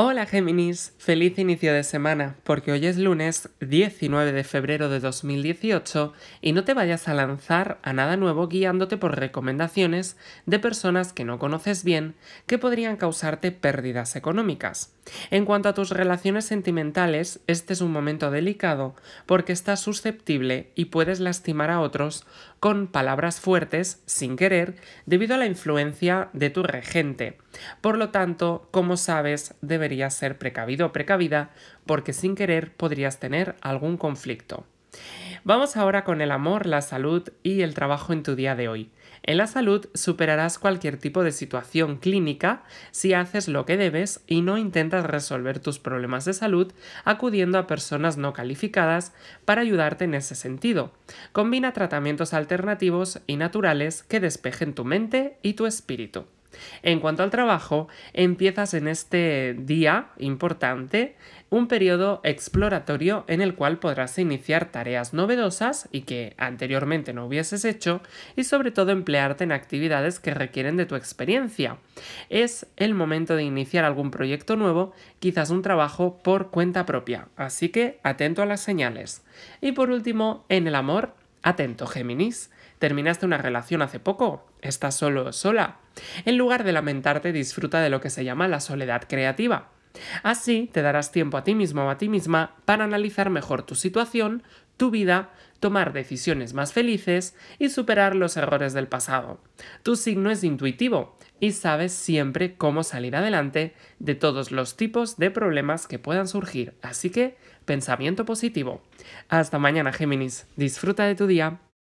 Hola Géminis, feliz inicio de semana, porque hoy es lunes 19 de febrero de 2018 y no te vayas a lanzar a nada nuevo guiándote por recomendaciones de personas que no conoces bien que podrían causarte pérdidas económicas. En cuanto a tus relaciones sentimentales, este es un momento delicado porque estás susceptible y puedes lastimar a otros con palabras fuertes, sin querer, debido a la influencia de tu regente. Por lo tanto, como sabes, debes ser precavido o precavida porque sin querer podrías tener algún conflicto. Vamos ahora con el amor, la salud y el trabajo en tu día de hoy. En la salud superarás cualquier tipo de situación clínica si haces lo que debes y no intentas resolver tus problemas de salud acudiendo a personas no calificadas para ayudarte en ese sentido. Combina tratamientos alternativos y naturales que despejen tu mente y tu espíritu. En cuanto al trabajo, empiezas en este día importante un periodo exploratorio en el cual podrás iniciar tareas novedosas y que anteriormente no hubieses hecho y sobre todo emplearte en actividades que requieren de tu experiencia. Es el momento de iniciar algún proyecto nuevo, quizás un trabajo por cuenta propia, así que atento a las señales. Y por último, en el amor, atento Géminis ¿Terminaste una relación hace poco? ¿Estás solo o sola? En lugar de lamentarte, disfruta de lo que se llama la soledad creativa. Así te darás tiempo a ti mismo o a ti misma para analizar mejor tu situación, tu vida, tomar decisiones más felices y superar los errores del pasado. Tu signo es intuitivo y sabes siempre cómo salir adelante de todos los tipos de problemas que puedan surgir, así que pensamiento positivo. Hasta mañana Géminis, disfruta de tu día.